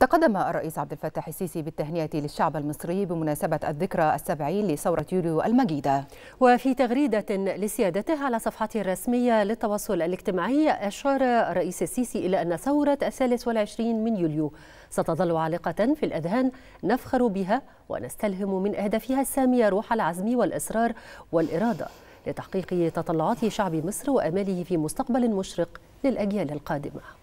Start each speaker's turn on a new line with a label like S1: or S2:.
S1: تقدم الرئيس عبد الفتاح السيسي بالتهنئة للشعب المصري بمناسبة الذكرى السبعين
S2: لثورة يوليو المجيدة وفي تغريدة لسيادته على صفحته الرسمية للتواصل الاجتماعي أشار الرئيس السيسي إلى أن ثورة الثالث والعشرين من يوليو ستظل عالقة في الأذهان نفخر بها ونستلهم من أهدافها السامية روح العزم والإصرار والإرادة لتحقيق تطلعات شعب مصر واماله في مستقبل مشرق للاجيال القادمه